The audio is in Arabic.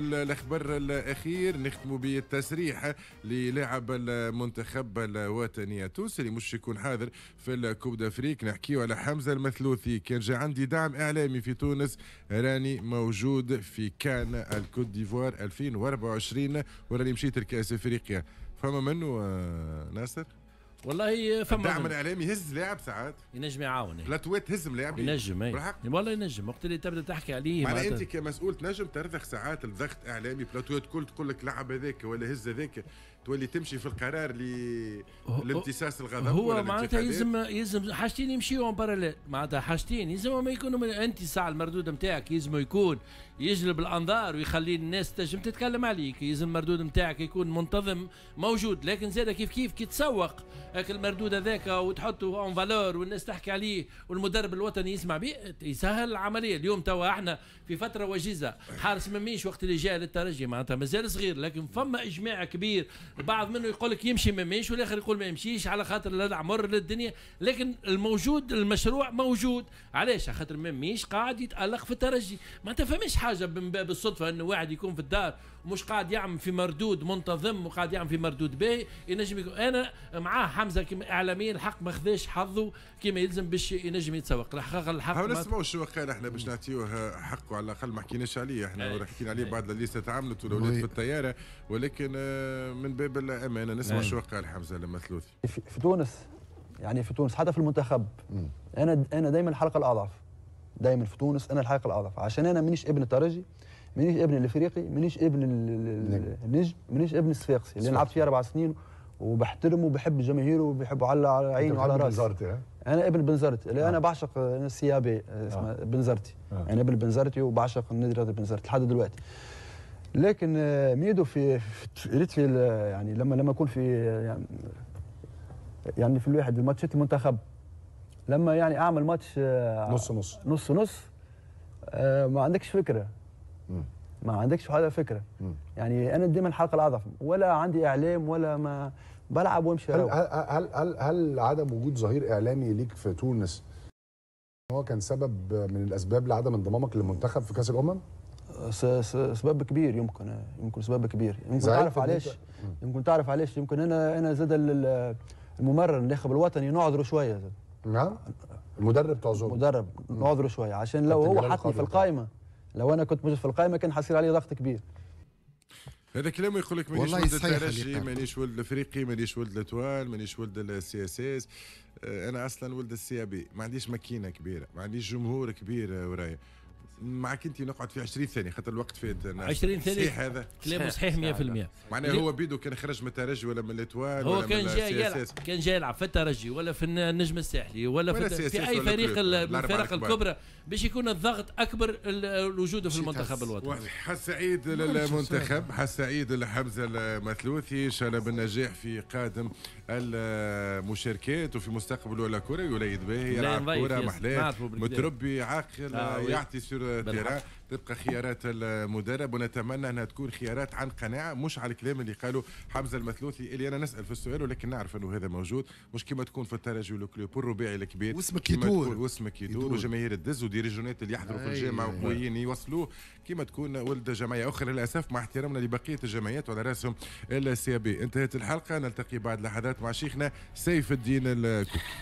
الاخبار الاخير نختم بالتسريح للاعب المنتخب الوطني التونسي اللي مش يكون حاضر في الكوب دافريك نحكيو على حمزه المثلوثي كان جا عندي دعم اعلامي في تونس راني موجود في كان الكوت ديفوار 2024 وراني مشيت لكاس افريقيا فما منه ناصر والله فما الدعم الاعلامي يهز لاعب ساعات ينجم يعاون لا تويت تهز ينجم اي والله ينجم وقت اللي تبدا تحكي عليه معناها انت كمسؤول تنجم ترضخ ساعات الضغط اعلامي بلاتوات كل تقول لك لعب هذاك ولا هز هذاك تولي تمشي في القرار ل لامتصاص الغضب هو معناتها يلزم يلزم حاجتين يمشيو باراليل معناتها حاجتين يلزم ما يكونوا من انت ساعه المردود نتاعك يلزم يكون يجلب الانظار ويخلي الناس تنجم تتكلم عليك يلزم المردود نتاعك يكون منتظم موجود لكن زاد كيف كيف كي تسوق المردود هذاك وتحطه اون فالور والناس تحكي عليه والمدرب الوطني يسمع به يسهل العمليه اليوم توا احنا في فتره وجيزه حارس مميش وقت اللي جاء للترجي معناتها مازال صغير لكن فما اجماع كبير بعض منه يقول لك يمشي مميش والاخر يقول ما يمشيش على خاطر العمر للدنيا لكن الموجود المشروع موجود علاش على خاطر مميش قاعد يتالق في الترجي ما فماش حاجه من باب الصدفه انه واحد يكون في الدار ومش قاعد يعمل في مردود منتظم وقاعد يعمل في مردود باهي ينجم يكون انا معاه حمزه كما اعلاميا الحق ما خذاش حظه كما يلزم باش ينجم يتسوق الحق الحق ما نسمعوش شو قال احنا باش نعطيوه حقه على الاقل ما حكيناش عليه احنا أيه. حكينا عليه بعد اللي تعاملت والاولاد في الطياره ولكن آه، من باب الامانه نسمع نعم. شو قال حمزه لما ثلوثي في تونس يعني في تونس حتى في المنتخب انا انا دايما الحلقه الاضعف دايما في تونس انا الحلقه الاضعف عشان انا مانيش ابن الترجي مانيش ابن الافريقي مانيش ابن نعم. النجم مانيش ابن الصفاقسي اللي لعبت فيه اربع سنين وبحترمه وبحب جماهيره وبحب على عينه وعلى راسه بنزرتي ها؟ انا ابن بنزرتي اللي آه. انا بعشق السيابي اسمه آه. بنزرتي آه. انا يعني ابن بنزرتي وبعشق النادي الرياضي بنزرتي لحد دلوقتي لكن ميدو في ريت في يعني لما لما اكون في يعني،, يعني في الواحد الماتشات المنتخب لما يعني اعمل ماتش آه، نص نص نص نص آه، ما عندكش فكره ما عندكش هذا فكره م. يعني انا ديما الحلقه الاضعف ولا عندي اعلام ولا ما بلعب وامشي هل, هل هل هل عدم وجود ظهير اعلامي ليك في تونس هو كان سبب من الاسباب لعدم انضمامك للمنتخب في كاس الامم؟ سبب كبير يمكن يمكن سبب كبير يمكن تعرف علاش يمكن تعرف علاش يمكن انا انا زاد الممرر الناخب الوطني نعذره شويه زاد نعم المدرب تعذره المدرب نعذره شويه عشان لو هو حطني في القائمه لو انا كنت موجود في القائمه كان حصير عليه ضغط كبير هذا كلام يقول لك مانيش ولد الترجي مانيش ولد الافريقي مانيش ولد الاتوال مانيش ولد السي اس اس آه، انا اصلا ولد السي بي ما عنديش ماكينه كبيره ما عنديش جمهور كبير آه، ورايا معك انت نقعد في 20 ثانيه خاطر الوقت فات 20 ثانيه صحيح هذا كلامه صحيح 100% معناه هو بيدو كان خرج من الترجي ولا من الاتوال هو ولا كان جاي يلعب كان جاي يلعب في الترجي ولا في النجم الساحلي ولا, ولا في, في اي فريق الفرق الكبرى باش يكون الضغط اكبر الوجود في المنتخب الوطني حس سعيد للمنتخب حس سعيد لحمزه المثلوثي ان شاء الله بالنجاح في قادم المشاركات وفي مستقبله كره يوليد باهي يلعب كره محلاه متربي عاقل آه، يعطي سور تيران تبقى خيارات المدرب ونتمنى انها تكون خيارات عن قناعه مش على الكلام اللي قالوا حمزه المثلوثي اللي انا نسال في السؤال ولكن نعرف انه هذا موجود مش كما تكون في الترجي والكلوب والرباعي الكبير واسمك يدور واسمك يدور وجماهير الدز وديريجونات اللي يحضروا في الجامعه أيوة. وقويين يوصلوه كما تكون ولد جمعيه اخرى للاسف مع احترامنا لبقيه الجمعيات وعلى راسهم السي بي انتهت الحلقه نلتقي بعد لحظات مع شيخنا سيف الدين الكوكي